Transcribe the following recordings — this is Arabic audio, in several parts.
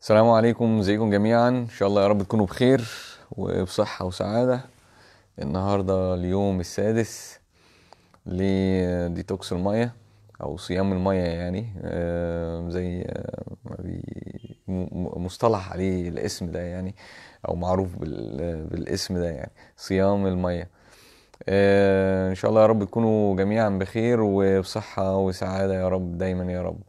السلام عليكم ازيكم جميعا ان شاء الله يا رب تكونوا بخير وبصحه وسعاده النهارده اليوم السادس لديتوكس الميه او صيام الميه يعني آه، زي آه، مصطلح عليه الاسم ده يعني او معروف بالاسم ده يعني صيام الميه آه، ان شاء الله يا رب تكونوا جميعا بخير وبصحه وسعاده يا رب دايما يا رب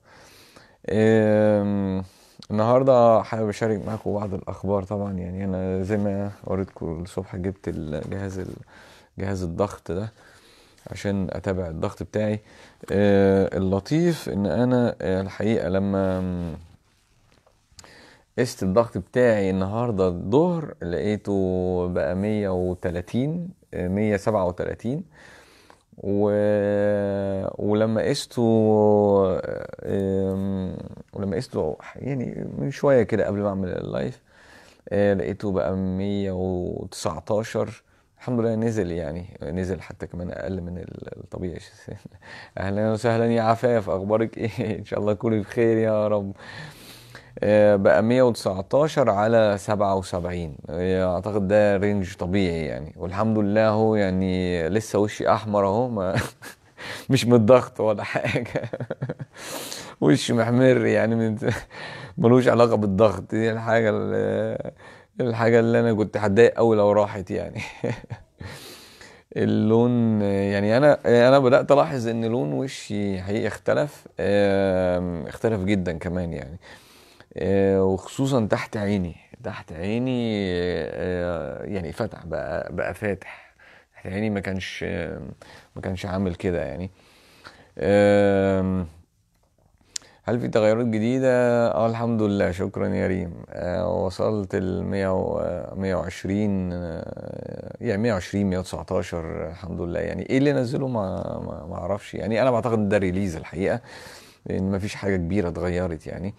النهارده حابب اشارك معاكم بعض الاخبار طبعا يعني انا زي ما قريتكم الصبح جبت الجهاز جهاز الضغط ده عشان اتابع الضغط بتاعي آه، اللطيف ان انا آه، الحقيقه لما قست الضغط بتاعي النهارده الظهر لقيته بقى 130 137 و... ولما قسته ولما قسته يعني من شويه كده قبل ما اعمل اللايف آه، لقيته بقى 119 الحمد لله نزل يعني نزل حتى كمان اقل من الطبيعي اهلا وسهلا يا عفاف اخبارك ايه ان شاء الله تكوني بخير يا رب آه، بقى 119 على 77 آه، اعتقد ده رينج طبيعي يعني والحمد لله هو يعني لسه وشي احمر اهو مش من الضغط ولا حاجه وشي محمر يعني ملوش علاقه بالضغط دي الحاجه اللي الحاجه اللي انا كنت هتضايق قوي لو راحت يعني اللون يعني انا انا بدات الاحظ ان لون وشي حقيقي اختلف اختلف جدا كمان يعني آه، وخصوصا تحت عيني تحت عيني آه، يعني فتح بقى بقى فاتح تحت عيني ما كانش ما كانش عامل كده يعني هل في تغيرات جديدة؟ اه الحمد لله شكرا يا ريم آه، وصلت ال 120 يعني 120 119 الحمد لله يعني ايه اللي نزله ما ما, اعرفش يعني انا بعتقد ده ريليز الحقيقة لان ما فيش حاجة كبيرة اتغيرت يعني آه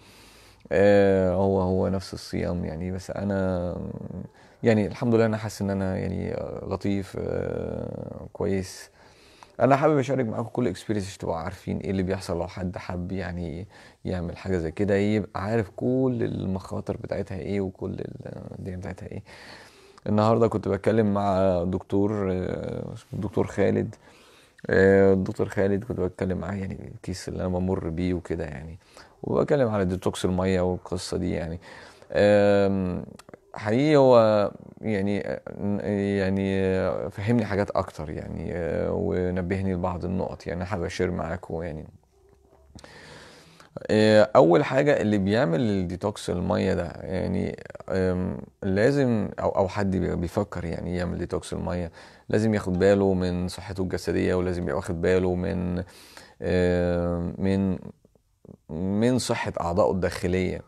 آه، هو هو نفس الصيام يعني بس انا يعني الحمد لله انا حاسس ان انا يعني لطيف آه، كويس انا حابب اشارك معاكم كل اكسبيرينس تبقوا عارفين ايه اللي بيحصل لو حد حب يعني يعمل حاجه زي كده يبقى عارف كل المخاطر بتاعتها ايه وكل الدنيا بتاعتها ايه النهارده كنت بتكلم مع دكتور آه، دكتور خالد آه، الدكتور خالد كنت بتكلم معاه يعني الكيس اللي انا بمر بيه وكده يعني وبتكلم على ديتوكس الميه والقصه دي يعني حقيقي هو يعني يعني فهمني حاجات اكتر يعني آه، ونبهني لبعض النقط يعني حابب اشير معاكم يعني آه، اول حاجه اللي بيعمل الديتوكس الميه ده يعني لازم او او حد بيفكر يعني يعمل ديتوكس الميه لازم ياخد باله من صحته الجسديه ولازم يبقى واخد باله من من من صحه اعضائه الداخليه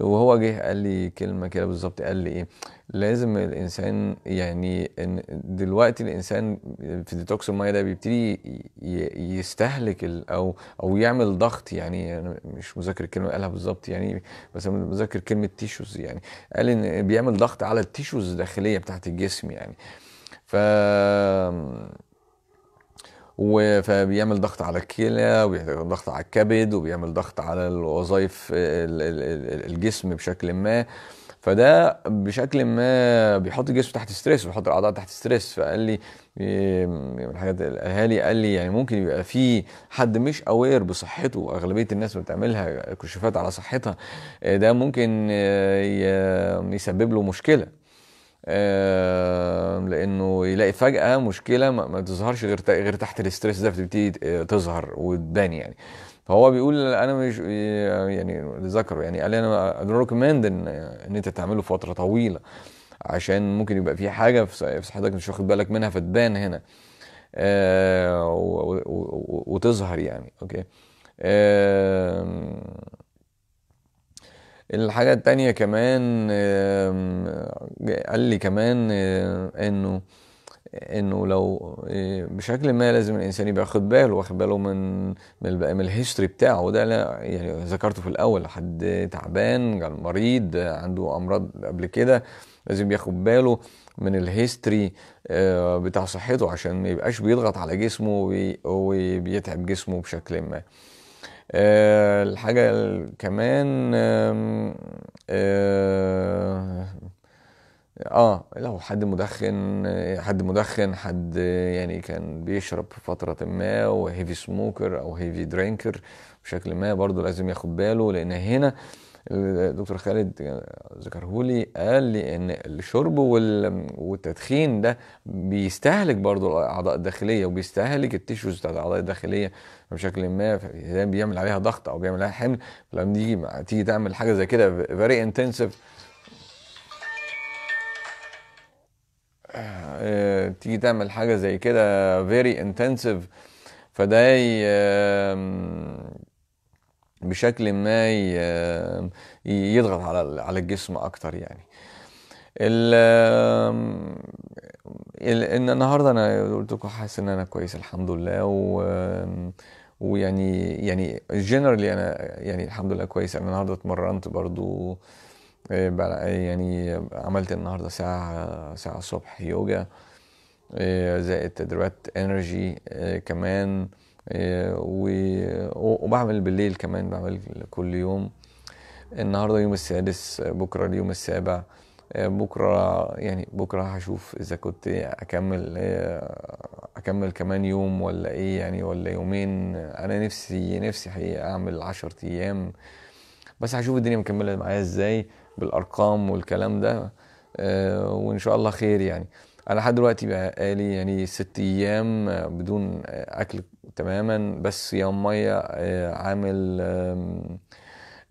وهو جه قال لي كلمه كده بالظبط قال لي ايه لازم الانسان يعني دلوقتي الانسان في ديتوكس الميه ده بيبتدي يستهلك او او يعمل ضغط يعني انا مش مذاكر الكلمه قالها بالظبط يعني بس انا مذاكر كلمه تيشوز يعني قال ان بيعمل ضغط على التيشوز الداخليه بتاعت الجسم يعني ف فبيعمل ضغط على الكلى وبيعمل ضغط على الكبد وبيعمل ضغط على الوظائف الجسم بشكل ما فده بشكل ما بيحط الجسم تحت ستريس وبيحط الاعضاء تحت ستريس فقال لي إيه، من الحاجات الاهالي قال لي يعني ممكن يبقى في حد مش اوير بصحته اغلبيه الناس بتعملها كشوفات على صحتها إيه، ده ممكن إيه، يسبب له مشكله لانه يلاقي فجاه مشكله ما تظهرش غير غير تحت الاستريس ده بتبتدي تظهر وتبان يعني فهو بيقول انا مش يعني ذكره يعني قال لي انا ريكومند ان انت تعمله فتره طويله عشان ممكن يبقى في حاجه في صحتك مش واخد بالك منها فتبان هنا آه، وتظهر يعني اوكي آه، الحاجة التانية كمان قال لي كمان آه، انه انه لو آه، بشكل ما لازم الانسان يبقى واخد باله واخد باله من من, الهيستوري بتاعه وده لا يعني ذكرته في الاول حد تعبان مريض عنده امراض قبل كده لازم ياخد باله من الهيستوري آه، بتاع صحته عشان ما يبقاش بيضغط على جسمه وبيتعب جسمه بشكل ما آه، الحاجة كمان أه, اه لو حد مدخن حد مدخن حد يعني كان بيشرب في فترة ما وهيفي سموكر او هيفي درينكر بشكل ما برضو لازم ياخد باله لان هنا آه الدكتور خالد ذكره لي قال لي ان الشرب والتدخين ده بيستهلك برضو الاعضاء الداخليه وبيستهلك التيشوز بتاعت الاعضاء الداخليه بشكل ما بيعمل عليها ضغط او بيعمل عليها حمل فلما تيجي تيجي تعمل حاجه زي كده فيري انتنسيف آه، تيجي تعمل حاجه زي كده فيري انتنسيف فده بشكل ما يضغط على على الجسم اكتر يعني ال ان النهارده انا قلت لكم حاسس ان انا كويس الحمد لله و ويعني يعني جنرالي انا يعني الحمد لله كويس انا النهارده اتمرنت برضو يعني عملت النهارده ساعه ساعه الصبح يوجا آه، زائد تدريبات انرجي آه، كمان آه، وبعمل بالليل كمان بعمل كل يوم النهارده يوم السادس بكره اليوم السابع آه، بكره يعني بكره هشوف اذا كنت اكمل آه، اكمل كمان يوم ولا ايه يعني ولا يومين انا نفسي نفسي حقيقه اعمل 10 ايام بس هشوف الدنيا مكمله معايا ازاي بالارقام والكلام ده وان شاء الله خير يعني انا لحد دلوقتي بقالي يعني ست ايام بدون اكل تماما بس مية آه، عامل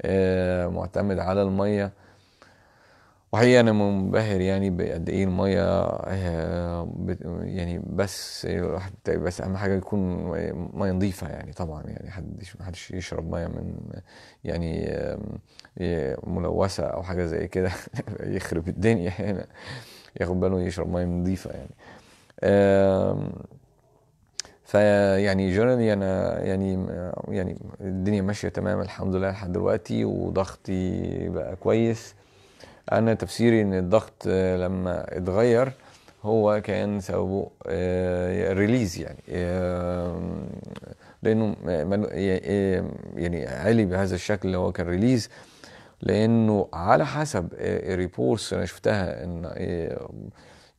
آه، معتمد على المية وحقيقة أنا منبهر يعني بقد إيه المية آه، يعني بس بس أهم حاجة يكون مية نظيفة يعني طبعا يعني حدش محدش يشرب مية من يعني ملوثة أو حاجة زي كده يخرب الدنيا هنا ياخد باله يشرب مية نظيفة يعني فيعني جنرالي انا يعني يعني الدنيا ماشيه تمام الحمد لله لحد دلوقتي وضغطي بقى كويس انا تفسيري ان الضغط آه، لما اتغير هو كان سببه ريليز آه، يعني آه، لانه يعني علي بهذا الشكل اللي هو كان ريليز لانه على حسب الريبورتس انا شفتها ان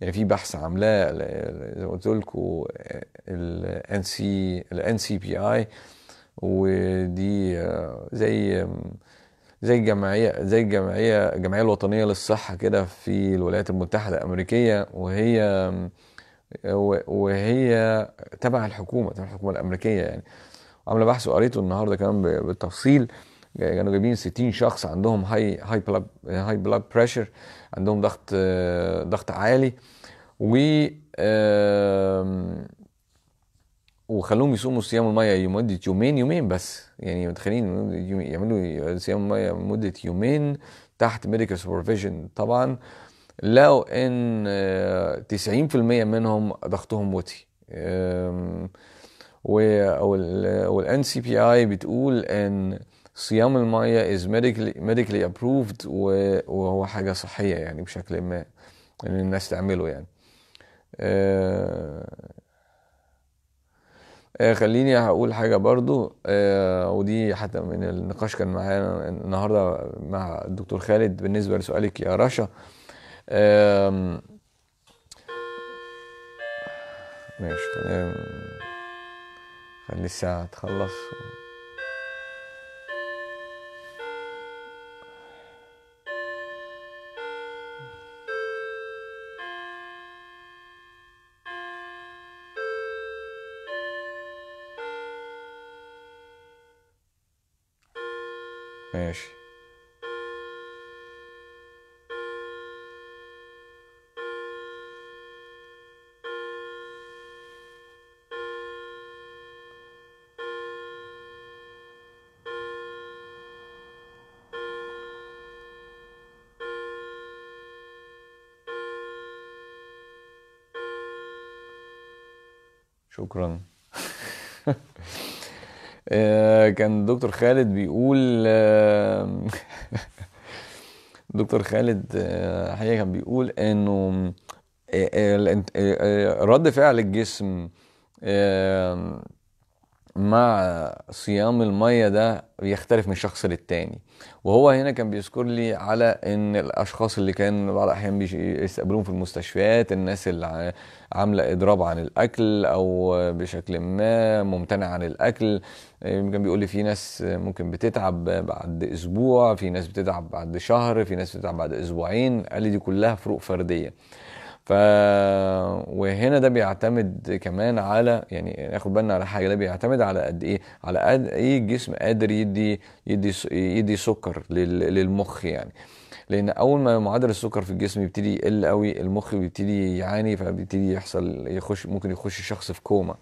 يعني في بحث عاملاه زي ما قلت لكم الان سي الان سي بي اي ودي زي زي الجمعيه زي الجمعيه الجمعيه الوطنيه للصحه كده في الولايات المتحده الامريكيه وهي وهي تبع الحكومه تبع الحكومه الامريكيه يعني عامله بحث وقريته النهارده كمان بالتفصيل كانوا جايبين 60 شخص عندهم هاي هاي بلاد هاي بلاد بريشر عندهم ضغط آه، ضغط عالي و وخلوهم يصوموا صيام الميه لمده يومين يومين بس يعني متخيلين يعملوا صيام الميه لمده يومين تحت ميديكال سوبرفيجن طبعا لقوا ان 90% آه، منهم ضغطهم وطي والان سي بي اي بتقول ان صيام الميه is medically, medically approved وهو حاجه صحيه يعني بشكل ما ان يعني الناس تعمله يعني آه آه خليني هقول حاجة برضو آه ودي حتى من النقاش كان معانا النهاردة مع الدكتور خالد بالنسبة لسؤالك يا رشا آه ماشي خلي الساعة تخلص شكرا آه، كان دكتور خالد بيقول آه، دكتور خالد آه، حقيقة كان بيقول انه رد فعل الجسم مع صيام المية ده بيختلف من شخص للتاني وهو هنا كان بيذكر لي على ان الاشخاص اللي كان بعض الاحيان بيستقبلوهم في المستشفيات الناس اللي عامله اضراب عن الاكل او بشكل ما ممتنع عن الاكل كان بيقول لي في ناس ممكن بتتعب بعد اسبوع في ناس بتتعب بعد شهر في ناس بتتعب بعد اسبوعين قال لي دي كلها فروق فرديه ف وهنا ده بيعتمد كمان على يعني ناخد بالنا على حاجه ده بيعتمد على قد ايه على قد ايه الجسم قادر يدي يدي يدي سكر للمخ يعني لان اول ما معدل السكر في الجسم يبتدي يقل قوي المخ بيبتدي يعاني فبيبتدي يحصل يخش ممكن يخش الشخص في كوما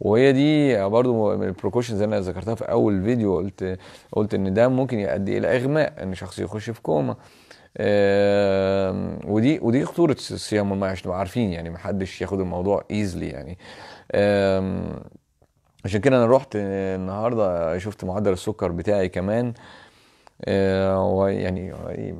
وهي دي برضو من البروكوشنز اللي انا ذكرتها في اول فيديو قلت قلت ان ده ممكن يؤدي الى اغماء ان شخص يخش في كوما ودي ودي خطوره الصيام والمعاش نبقى عارفين يعني ما حدش ياخد الموضوع ايزلي يعني عشان كده انا رحت النهارده شفت معدل السكر بتاعي كمان آه، ويعني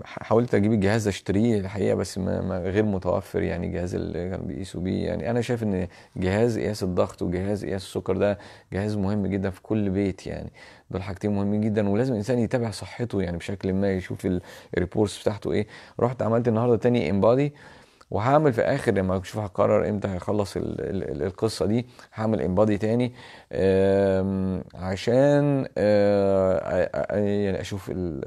حاولت اجيب الجهاز اشتريه الحقيقه بس ما غير متوفر يعني الجهاز اللي كانوا بيقيسوا بيه يعني انا شايف ان جهاز قياس الضغط وجهاز قياس السكر ده جهاز مهم جدا في كل بيت يعني دول حاجتين مهمين جدا ولازم الانسان يتابع صحته يعني بشكل ما يشوف الريبورتس بتاعته ايه رحت عملت النهارده تاني امبادي وهعمل في اخر لما اشوف هقرر امتى هيخلص القصه دي هعمل انبادي تاني عشان آه، يعني اشوف يعني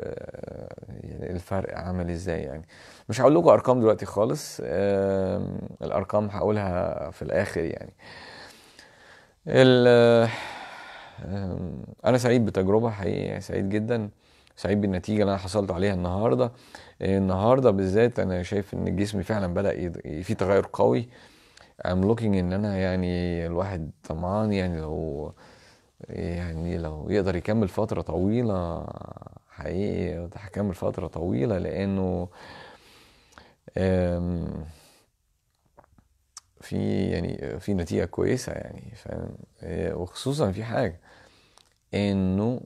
الفرق عامل ازاي يعني مش هقول لكم ارقام دلوقتي خالص الارقام هقولها في الاخر يعني آه، انا سعيد بتجربه حقيقي يعني سعيد جدا سعيد بالنتيجه اللي انا حصلت عليها النهارده آه، النهارده بالذات انا شايف ان جسمي فعلا بدا في تغير قوي ام لوكينج ان انا يعني الواحد طمعان يعني لو يعني لو يقدر يكمل فتره طويله حقيقي هكمل فتره طويله لانه في يعني في نتيجه كويسه يعني فاهم آه، وخصوصا في حاجه انه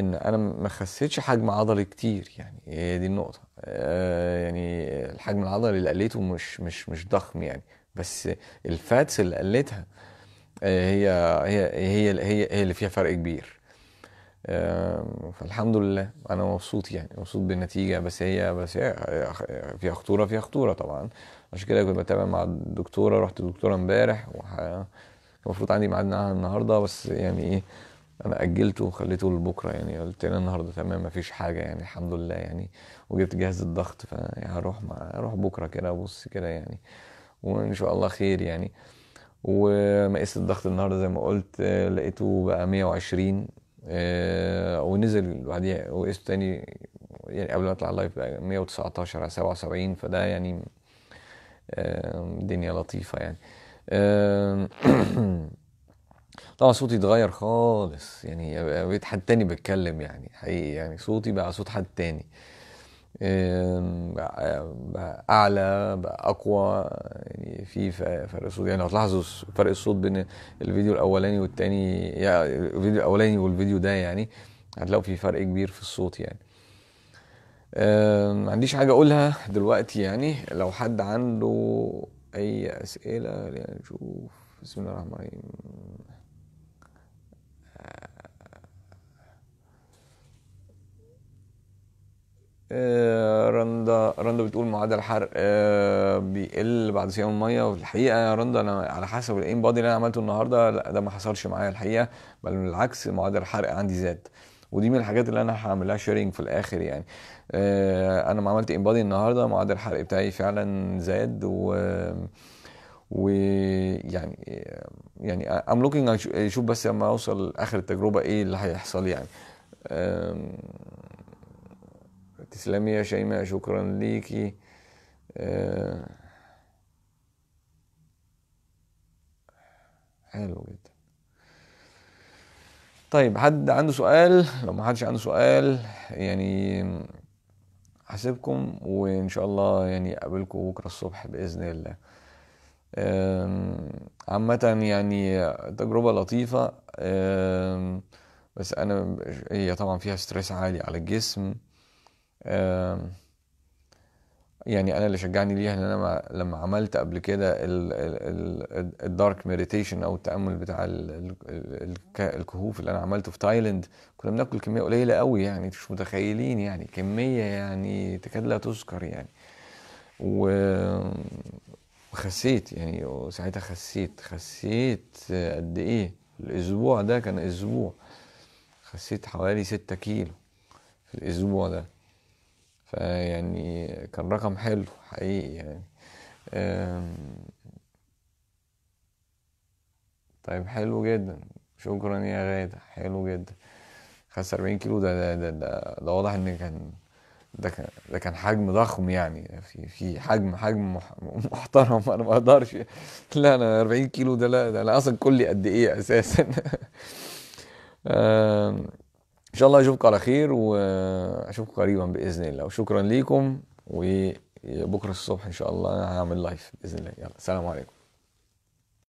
ان انا ما خسيتش حجم عضلي كتير يعني هي دي النقطه آه يعني الحجم العضلي اللي قليته مش مش مش ضخم يعني بس الفاتس اللي قلتها آه هي هي هي هي, هي اللي فيها فرق كبير آه فالحمد لله انا مبسوط يعني مبسوط بالنتيجه بس هي بس هي آه، فيها خطوره فيها خطوره طبعا عشان كده كنت بتابع مع الدكتوره رحت الدكتوره امبارح المفروض عندي ميعاد معاها النهارده بس يعني ايه انا اجلته وخليته لبكره يعني قلت انا النهارده تمام مفيش حاجه يعني الحمد لله يعني وجبت جهاز الضغط فهروح يعني مع اروح بكره كده ابص كده يعني وان شاء الله خير يعني ومقاس الضغط النهارده زي ما قلت آه، لقيته بقى 120 آه، ونزل بعديها وقسته تاني يعني قبل ما اطلع اللايف بقى 119 على 77 فده يعني آه، دنيا لطيفه يعني طبعا صوتي اتغير خالص يعني بقيت حد تاني بتكلم يعني حقيقي يعني صوتي بقى صوت حد تاني بقى اعلى بقى اقوى يعني في فرق صوت يعني لو تلاحظوا فرق الصوت بين الفيديو الاولاني والتاني يعني الفيديو الاولاني والفيديو ده يعني هتلاقوا في فرق كبير في الصوت يعني ما عنديش حاجه اقولها دلوقتي يعني لو حد عنده اي اسئله يعني نشوف بسم الله الرحمن الرحيم آه، رندا رندا بتقول معدل الحرق آه، بيقل بعد صيام الميه وفي الحقيقه يا رندا انا على حسب الاين بادي اللي انا عملته النهارده لا ده ما حصلش معايا الحقيقه بل بالعكس معدل الحرق عندي زاد ودي من الحاجات اللي انا هعملها شيرنج في الاخر يعني آه، انا ما عملت بادي النهارده معدل الحرق بتاعي فعلا زاد و ويعني يعني ام يعني لوكينج اشوف بس لما اوصل اخر التجربه ايه اللي هيحصل يعني تسلمي يا شيماء شكرا ليكي آه، حلو جدا طيب حد عنده سؤال لو ما حدش عنده سؤال يعني هسيبكم وان شاء الله يعني اقابلكم بكره الصبح باذن الله عامة يعني تجربة لطيفة بس أنا هي طبعا فيها ستريس عالي على الجسم يعني انا اللي شجعني ليها ان انا لما عملت قبل كده الدارك مديتيشن او التامل بتاع الكهوف اللي انا عملته في تايلاند كنا بناكل كميه قليله قوي يعني مش متخيلين يعني كميه يعني تكاد لا تذكر يعني وخسيت يعني ساعتها خسيت خسيت قد ايه الاسبوع ده كان اسبوع خسيت حوالي ستة كيلو في الاسبوع ده فيعني كان رقم حلو حقيقي يعني طيب حلو جدا شكرا يا غادة حلو جدا خمسة وأربعين كيلو ده ده ده, ده, ده واضح إن كان ده كان ده كان حجم ضخم يعني في في حجم حجم محترم انا ما اقدرش لا انا 40 كيلو ده لا ده انا اصلا كلي قد ايه اساسا ان شاء الله اشوفكم على خير واشوفكم قريبا باذن الله وشكرا ليكم وبكره الصبح ان شاء الله هعمل لايف باذن الله يلا سلام عليكم